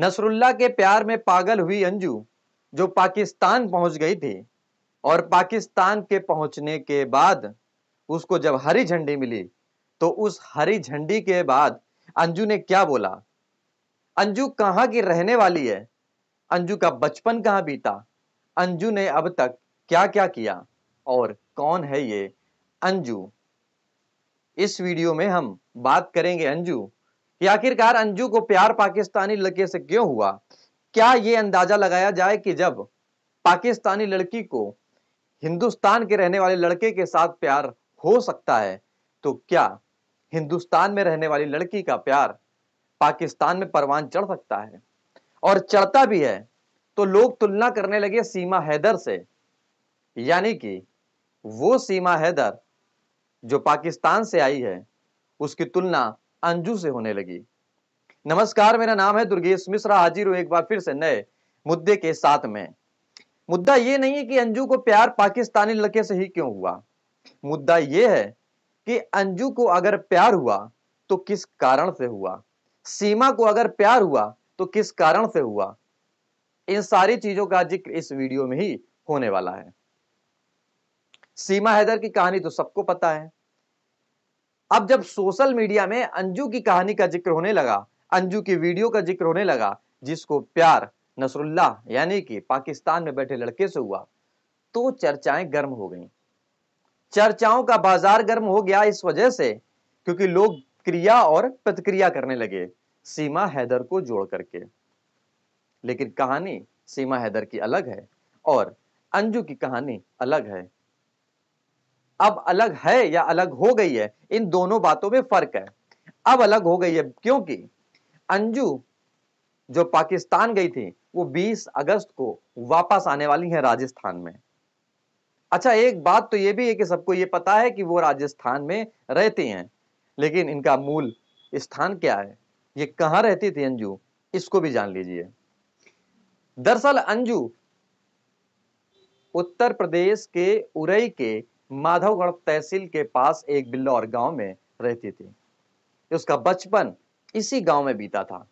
नसरुल्ला के प्यार में पागल हुई अंजू जो पाकिस्तान पहुंच गई थी और पाकिस्तान के पहुंचने के बाद उसको जब हरी झंडी मिली तो उस हरी झंडी के बाद अंजू ने क्या बोला अंजू कहाँ की रहने वाली है अंजू का बचपन कहाँ बीता अंजू ने अब तक क्या क्या किया और कौन है ये अंजू इस वीडियो में हम बात करेंगे अंजू आखिरकार अंजू को प्यार पाकिस्तानी लड़के से क्यों हुआ क्या ये अंदाजा लगाया जाए कि जब पाकिस्तानी लड़की को हिंदुस्तान के रहने वाले लड़के के साथ प्यार हो सकता है तो क्या हिंदुस्तान में रहने वाली लड़की का प्यार पाकिस्तान में परवान चढ़ सकता है और चढ़ता भी है तो लोग तुलना करने लगे सीमा हैदर से यानी कि वो सीमा हैदर जो पाकिस्तान से आई है उसकी तुलना अंजू से होने लगी नमस्कार मेरा नाम है दुर्गेश मिश्रा हाजिर हूं एक बार फिर से नए मुद्दे के साथ में मुद्दा ये नहीं है कि अंजू को प्यार पाकिस्तानी लड़के से ही क्यों हुआ मुद्दा ये है कि अंजू को अगर प्यार हुआ तो किस कारण से हुआ सीमा को अगर प्यार हुआ तो किस कारण से हुआ इन सारी चीजों का जिक्र इस वीडियो में ही होने वाला है सीमा हैदर की कहानी तो सबको पता है अब जब सोशल मीडिया में अंजू की कहानी का जिक्र होने लगा अंजू की वीडियो का जिक्र होने लगा जिसको प्यार नसरुल्ला यानी कि पाकिस्तान में बैठे लड़के से हुआ तो चर्चाएं गर्म हो गईं चर्चाओं का बाजार गर्म हो गया इस वजह से क्योंकि लोग क्रिया और प्रतिक्रिया करने लगे सीमा हैदर को जोड़ करके लेकिन कहानी सीमा हैदर की अलग है और अंजू की कहानी अलग है अब अलग है या अलग हो गई है इन दोनों बातों में फर्क है अब अलग हो गई है क्योंकि अंजू जो पाकिस्तान गई थी वो 20 अगस्त को वापस आने वाली है राजस्थान में अच्छा एक बात तो ये भी है कि सबको ये पता है कि वो राजस्थान में रहती हैं लेकिन इनका मूल स्थान क्या है ये कहाँ रहती थी अंजू इसको भी जान लीजिए दरअसल अंजू उत्तर प्रदेश के उरई के माधवगढ़ तहसील के पास एक बिल्लौर गांव में रहती थी उसका बचपन इसी गांव में बीता था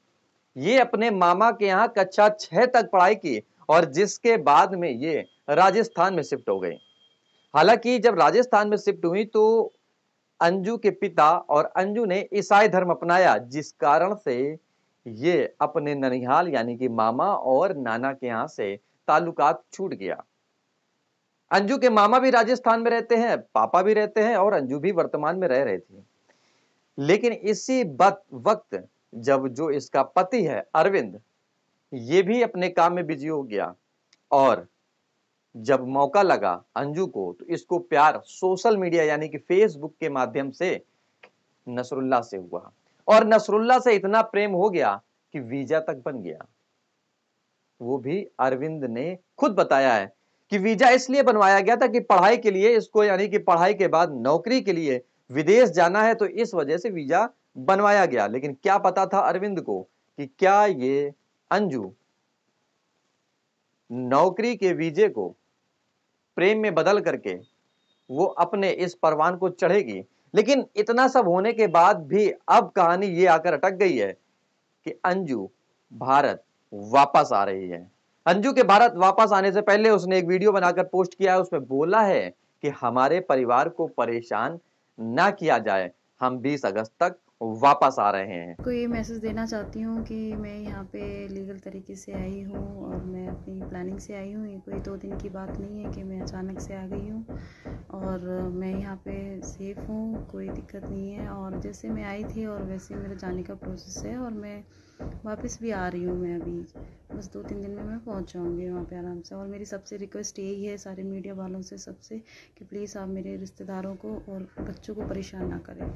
ये अपने मामा के यहाँ कक्षा छह तक पढ़ाई की और जिसके बाद में ये राजस्थान में शिफ्ट हो गई हालांकि जब राजस्थान में शिफ्ट हुई तो अंजू के पिता और अंजू ने ईसाई धर्म अपनाया जिस कारण से ये अपने ननिहाल यानी कि मामा और नाना के यहाँ से ताल्लुकात छूट गया अंजू के मामा भी राजस्थान में रहते हैं पापा भी रहते हैं और अंजू भी वर्तमान में रह रहे थे लेकिन इसी वक्त जब जो इसका पति है अरविंद ये भी अपने काम में बिजी हो गया और जब मौका लगा अंजू को तो इसको प्यार सोशल मीडिया यानी कि फेसबुक के माध्यम से नसरुल्ला से हुआ और नसरुल्ला से इतना प्रेम हो गया कि वीजा तक बन गया वो भी अरविंद ने खुद बताया है कि वीजा इसलिए बनवाया गया था कि पढ़ाई के लिए इसको यानी कि पढ़ाई के बाद नौकरी के लिए विदेश जाना है तो इस वजह से वीजा बनवाया गया लेकिन क्या पता था अरविंद को कि क्या ये अंजू नौकरी के वीजे को प्रेम में बदल करके वो अपने इस परवान को चढ़ेगी लेकिन इतना सब होने के बाद भी अब कहानी ये आकर अटक गई है कि अंजू भारत वापस आ रही है अंजू के भारत वापस आने से पहले उसने एक वीडियो बनाकर पोस्ट किया है उसमें बोला है कि हमारे परिवार को परेशान ना किया जाए हम 20 अगस्त तक वापस आ रहे हैं को ये मैसेज देना चाहती हूँ कि मैं यहाँ पे लीगल तरीके से आई हूँ और मैं अपनी प्लानिंग से आई हूँ ये कोई दो दिन की बात नहीं है कि मैं अचानक से आ गई हूँ और मैं यहाँ पे सेफ हूँ कोई दिक्कत नहीं है और जैसे मैं आई थी और वैसे मेरे जाने का प्रोसेस है और मैं वापस भी आ रही हूँ मैं अभी बस दो तीन दिन में मैं पहुँच जाऊँगी वहाँ पे आराम से और मेरी सबसे रिक्वेस्ट यही है सारे मीडिया वालों से सबसे कि प्लीज़ आप मेरे रिश्तेदारों को और बच्चों को परेशान ना करें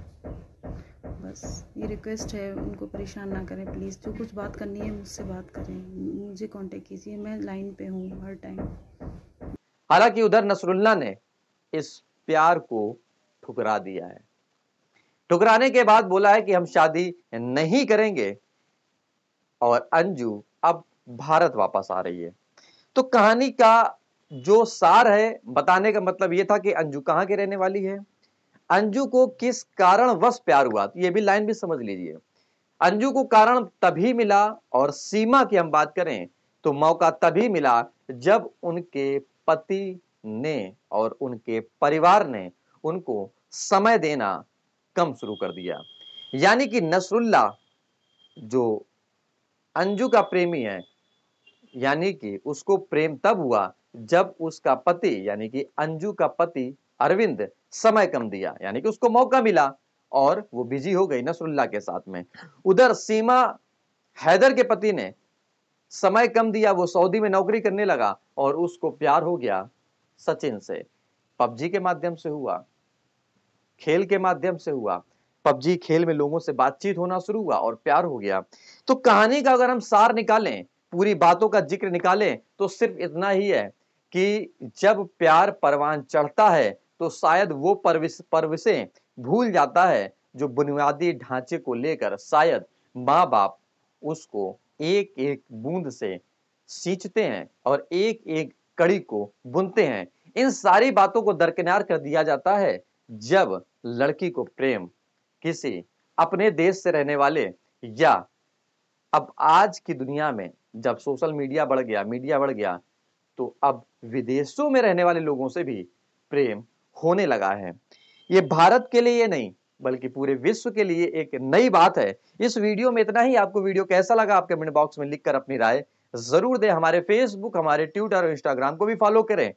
बस ये रिक्वेस्ट है उनको परेशान ना करें प्लीज़ जो कुछ बात करनी है मुझसे बात करें मुझे कॉन्टेक्ट कीजिए मैं लाइन पे हूँ हर टाइम हालांकि उधर नसरुल्ला ने इस प्यार को ठुकरा दिया है ठुकराने के बाद बोला है कि हम शादी नहीं करेंगे और अंजू अब भारत वापस आ रही है तो कहानी का जो सार है बताने का मतलब यह था कि अंजू कहां के रहने वाली है अंजू को किस वश प्यार हुआ यह भी लाइन भी समझ लीजिए अंजू को कारण तभी मिला और सीमा की हम बात करें तो मौका तभी मिला जब उनके पति ने और उनके परिवार ने उनको समय देना कम शुरू कर दिया यानी कि नसरुल्ला जो अंजू का प्रेमी है यानी कि उसको प्रेम तब हुआ जब उसका पति यानी कि अंजू का पति अरविंद समय कम दिया यानी कि उसको मौका मिला और वो बिजी हो गई नसरुल्ला के साथ में उधर सीमा हैदर के पति ने समय कम दिया वो सऊदी में नौकरी करने लगा और उसको प्यार हो गया सचिन से पबजी के माध्यम से हुआ खेल के माध्यम से हुआ पबजी खेल में लोगों से बातचीत होना शुरू हुआ और प्यार हो गया तो कहानी का अगर हम सार निकालें पूरी बातों का जिक्र निकालें तो सिर्फ इतना ही है कि जब प्यार परवान चढ़ता है तो शायद वो परविश परविशें भूल जाता है जो बुनियादी ढांचे को लेकर शायद माँ बाप उसको एक एक बूंद से सींचते हैं और एक एक कड़ी को बुनते हैं इन सारी बातों को दरकिनार कर दिया जाता है जब लड़की को प्रेम किसी अपने देश से रहने वाले या अब आज की दुनिया में जब सोशल मीडिया बढ़ गया मीडिया बढ़ गया तो अब विदेशों में रहने वाले लोगों से भी प्रेम होने लगा है ये भारत के लिए नहीं बल्कि पूरे विश्व के लिए एक नई बात है इस वीडियो में इतना ही आपको वीडियो कैसा लगा आप कमेंट बॉक्स में लिखकर अपनी राय जरूर दें हमारे फेसबुक हमारे ट्विटर और इंस्टाग्राम को भी फॉलो करें